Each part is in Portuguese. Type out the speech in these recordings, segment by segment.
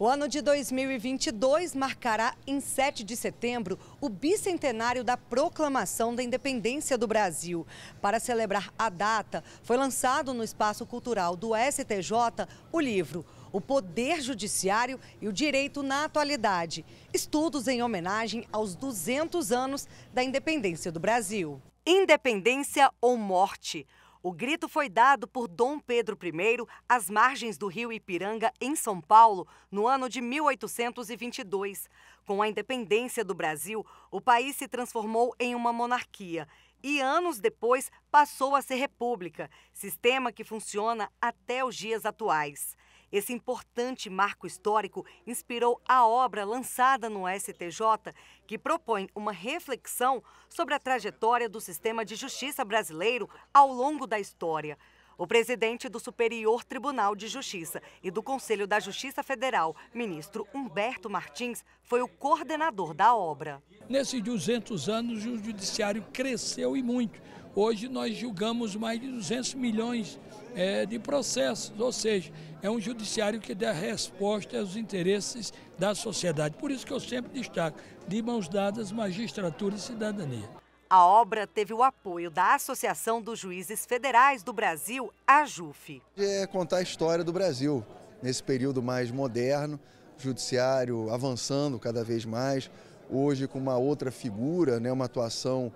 O ano de 2022 marcará em 7 de setembro o bicentenário da proclamação da independência do Brasil. Para celebrar a data, foi lançado no espaço cultural do STJ o livro O Poder Judiciário e o Direito na Atualidade estudos em homenagem aos 200 anos da independência do Brasil. Independência ou morte? O grito foi dado por Dom Pedro I às margens do rio Ipiranga, em São Paulo, no ano de 1822. Com a independência do Brasil, o país se transformou em uma monarquia e, anos depois, passou a ser república, sistema que funciona até os dias atuais. Esse importante marco histórico inspirou a obra lançada no STJ, que propõe uma reflexão sobre a trajetória do sistema de justiça brasileiro ao longo da história. O presidente do Superior Tribunal de Justiça e do Conselho da Justiça Federal, ministro Humberto Martins, foi o coordenador da obra. Nesses 200 anos, o judiciário cresceu e muito. Hoje nós julgamos mais de 200 milhões é, de processos, ou seja, é um judiciário que dá resposta aos interesses da sociedade. Por isso que eu sempre destaco, de mãos dadas, magistratura e cidadania. A obra teve o apoio da Associação dos Juízes Federais do Brasil, a JUF. É contar a história do Brasil nesse período mais moderno, judiciário avançando cada vez mais, hoje com uma outra figura, né, uma atuação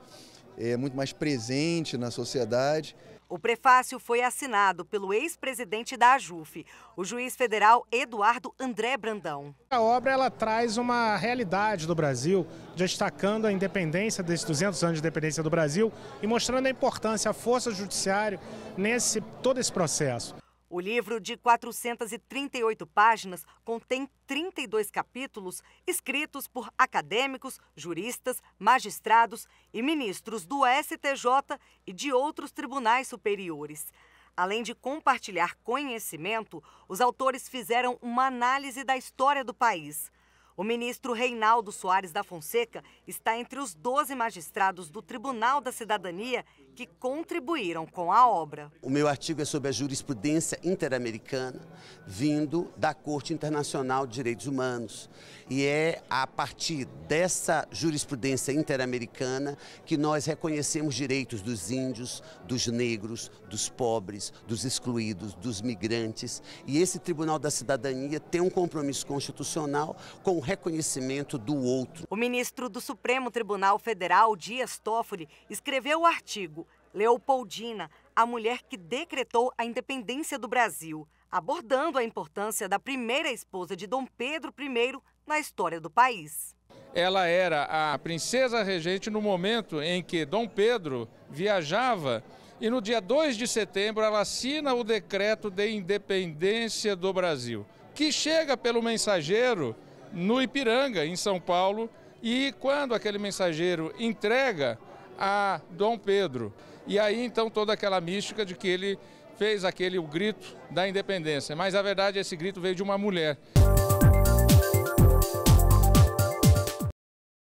é, muito mais presente na sociedade. O prefácio foi assinado pelo ex-presidente da AJUF, o juiz federal Eduardo André Brandão. A obra ela traz uma realidade do Brasil, destacando a independência desses 200 anos de independência do Brasil e mostrando a importância, a força do judiciário nesse todo esse processo. O livro, de 438 páginas, contém 32 capítulos escritos por acadêmicos, juristas, magistrados e ministros do STJ e de outros tribunais superiores. Além de compartilhar conhecimento, os autores fizeram uma análise da história do país. O ministro Reinaldo Soares da Fonseca está entre os 12 magistrados do Tribunal da Cidadania que contribuíram com a obra. O meu artigo é sobre a jurisprudência interamericana vindo da Corte Internacional de Direitos Humanos. E é a partir dessa jurisprudência interamericana que nós reconhecemos direitos dos índios, dos negros, dos pobres, dos excluídos, dos migrantes. E esse Tribunal da Cidadania tem um compromisso constitucional com reconhecimento do outro. O ministro do Supremo Tribunal Federal, Dias Toffoli, escreveu o artigo Leopoldina, a mulher que decretou a independência do Brasil, abordando a importância da primeira esposa de Dom Pedro I na história do país. Ela era a princesa regente no momento em que Dom Pedro viajava e no dia 2 de setembro ela assina o decreto de independência do Brasil, que chega pelo mensageiro no Ipiranga, em São Paulo, e quando aquele mensageiro entrega a Dom Pedro. E aí então toda aquela mística de que ele fez aquele o grito da independência, mas a verdade esse grito veio de uma mulher.